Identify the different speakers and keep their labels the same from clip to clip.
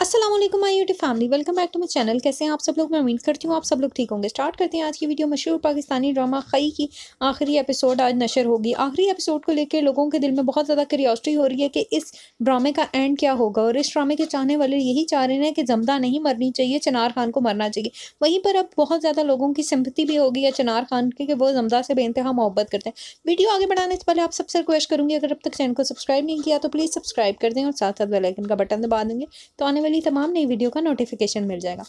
Speaker 1: Aslam my YouTube family welcome back to my channel कैसे हैं आप सब लोग मैं उम्मीद करती हूँ आप सब लोग ठीक होंगे स्टार्ट करते हैं आज की वीडियो मशहूर पाकिस्तानी ड्रामा खई की आखिरी एपिसोड आज नशर होगी आखिरी एपिसोड को लेकर लोगों के दिल में बहुत ज़्यादा क्यूरियोसिटी हो रही है कि इस ड्रामे का एंड क्या होगा और इस ड्रामे के चाहने वाले यही चाह रहे हैं कि जमदा नहीं मरनी चाहिए चनार खान को मरना चाहिए वहीं पर अब बहुत ज़्यादा लोगों की सिंपति भी होगी या चनार खान की कि वो जमदा से बेनतहा मोहब्बत करते हैं वीडियो आगे बढ़ाने से पहले आप सबसे रिक्वेस्ट करूँगी अगर अब तक चैनल को सब्सक्राइब नहीं किया तो प्लीज़ सब्सक्राइब कर दें और साथ साथ बेलाइकन का बटन दबा देंगे तो आने वाली तमाम नई वीडियो का नोटिफिकेशन मिल जाएगा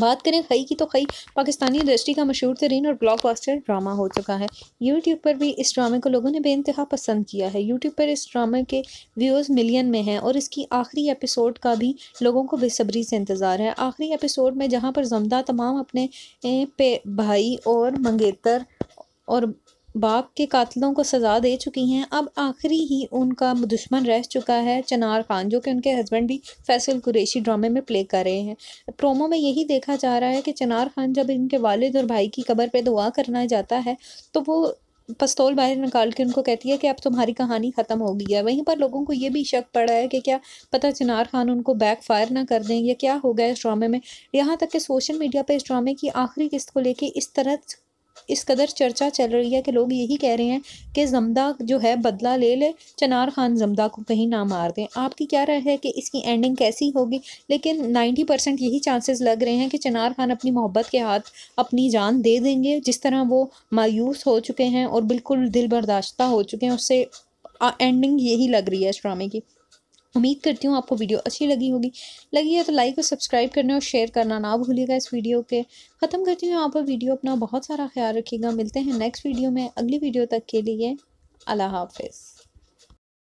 Speaker 1: बात करें खई की तो खई पाकिस्तानी इंडस्ट्री का मशहूर तरीन और ब्लॉक बास्टर ड्रामा हो चुका है यूट्यूब पर भी इस ड्रामे को लोगों ने बेानतहा पसंद किया है यूट्यूब पर इस ड्रामे के व्यूज़ मिलियन में हैं और इसकी आखिरी एपिसोड का भी लोगों को बेसब्री से इंतज़ार है आखिरी एपिसोड में जहाँ पर जमदा तमाम अपने पे भाई और मंगेतर और बाप के कातलों को सज़ा दे चुकी हैं अब आखिरी ही उनका दुश्मन रह चुका है चनार खान जो कि उनके हस्बैंड भी फैसल कुरेशी ड्रामे में प्ले कर रहे हैं प्रोमो में यही देखा जा रहा है कि चनार खान जब इनके वालिद और भाई की कबर पे दुआ करना जाता है तो वो पस्तौल बाहर निकाल के उनको कहती है कि अब तुम्हारी कहानी ख़त्म हो गई है वहीं पर लोगों को ये भी शक पड़ा है कि क्या पता चनार खान उनको बैक फायर ना कर दें या क्या हो गया इस ड्रामे में यहाँ तक कि सोशल मीडिया पर इस ड्रामे की आखिरी किस्त को लेके इस तरह इस कदर चर्चा चल रही है कि लोग यही कह रहे हैं कि जमदा जो है बदला ले ले चनार खान जमदा को कहीं ना मार दें आपकी क्या राय है कि इसकी एंडिंग कैसी होगी लेकिन नाइन्टी परसेंट यही चांसेस लग रहे हैं कि चनार खान अपनी मोहब्बत के हाथ अपनी जान दे देंगे जिस तरह वो मायूस हो चुके हैं और बिल्कुल दिल बर्दाश्त हो चुके हैं उससे एंडिंग यही लग रही है इस ड्रामे की उम्मीद करती हूँ आपको वीडियो अच्छी लगी होगी लगी है तो लाइक और सब्सक्राइब करना और शेयर करना ना भूलिएगा इस वीडियो के ख़त्म करती हूँ आप वीडियो अपना बहुत सारा ख्याल रखिएगा मिलते हैं नेक्स्ट वीडियो में अगली वीडियो तक के लिए अल्लाह हाफिज़